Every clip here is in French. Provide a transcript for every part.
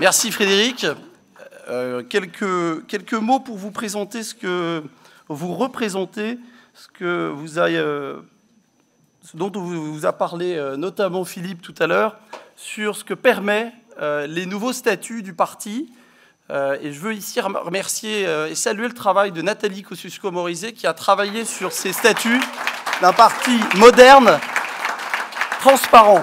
Merci Frédéric. Euh, quelques, quelques mots pour vous présenter ce que vous représentez, ce, que vous avez euh, ce dont vous, a parlé euh, notamment Philippe tout à l'heure, sur ce que permet les nouveaux statuts du parti. et je veux ici remercier et saluer le travail de Nathalie Kosciusko-Morizet qui a travaillé sur ces statuts d'un parti moderne, transparent.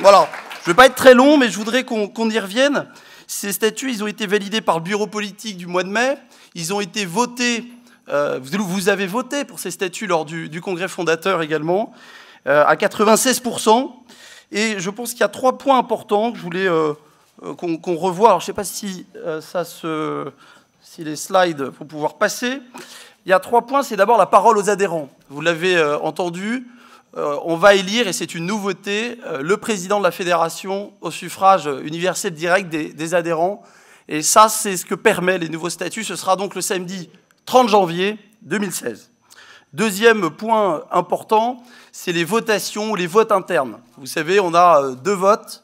Voilà. Je ne vais pas être très long, mais je voudrais qu'on y revienne. Ces statuts, ils ont été validés par le bureau politique du mois de mai. Ils ont été votés. Euh, vous, avez voté pour ces statuts lors du, congrès fondateur également, euh, à 96%. Et je pense qu'il y a trois points importants que je voulais euh, qu'on revoie. Alors, je ne sais pas si ça se, si les slides pour pouvoir passer. Il y a trois points. C'est d'abord la parole aux adhérents. Vous l'avez entendu. Euh, on va élire, et c'est une nouveauté, euh, le président de la fédération au suffrage universel direct des, adhérents. Et ça, c'est ce que permettent les nouveaux statuts. Ce sera donc le samedi 30 janvier 2016. Deuxième point important, c'est les votations les votes internes. Vous savez, on a euh, deux votes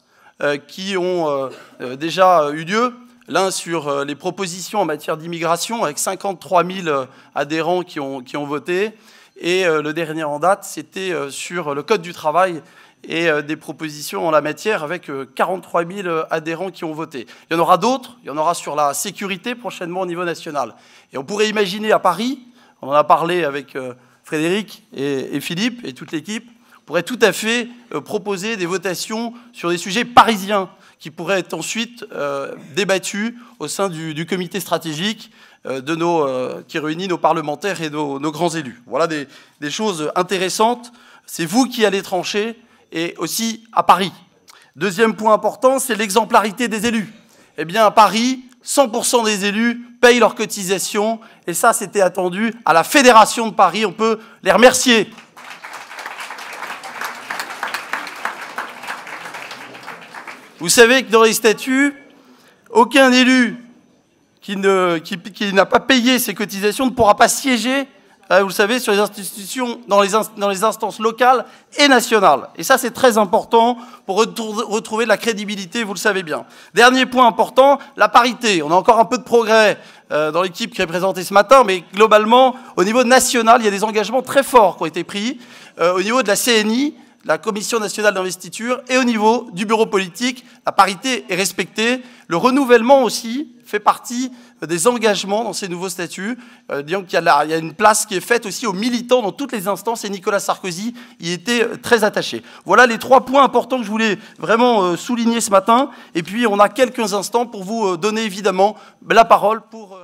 qui ont déjà eu lieu. L'un sur les propositions en matière d'immigration, avec 53 000 adhérents qui ont voté. Et euh, le dernier en date, c'était euh, sur le Code du travail et euh, des propositions en la matière avec 43 000 adhérents qui ont voté. Il y en aura d'autres, il y en aura sur la sécurité prochainement au niveau national. Et on pourrait imaginer à Paris, on en a parlé avec Frédéric et Philippe et toute l'équipe, on pourrait tout à fait proposer des votations sur des sujets parisiens qui pourraient être ensuite débattus au sein du comité stratégique euh, nos, euh, qui réunit nos parlementaires et nos, grands élus. Voilà des, des choses intéressantes. C'est vous qui allez trancher et aussi à Paris. Deuxième point important, c'est l'exemplarité des élus. Eh bien, à Paris, 100% des élus payent leurs cotisations et ça, c'était attendu à la Fédération de Paris. On peut les remercier. Vous savez que dans les statuts, aucun élu qui n'a pas payé ses cotisations ne pourra pas siéger, hein, vous le savez, sur les institutions, dans les, dans les instances locales et nationales. Et ça, c'est très important pour retrouver de la crédibilité, vous le savez bien. Dernier point important, la parité. On a encore un peu de progrès euh, dans l'équipe qui est présentée ce matin, mais globalement, au niveau national, il y a des engagements très forts qui ont été pris. Euh, au niveau de la CNI, la Commission nationale d'investiture et au niveau du bureau politique, la parité est respectée. Le renouvellement aussi fait partie euh, des engagements dans ces nouveaux statuts. Euh, il qu'il y, a une place qui est faite aussi aux militants dans toutes les instances et Nicolas Sarkozy y était euh, très attaché. Voilà les trois points importants que je voulais vraiment souligner ce matin. Et puis on a quelques instants pour vous donner évidemment la parole pour...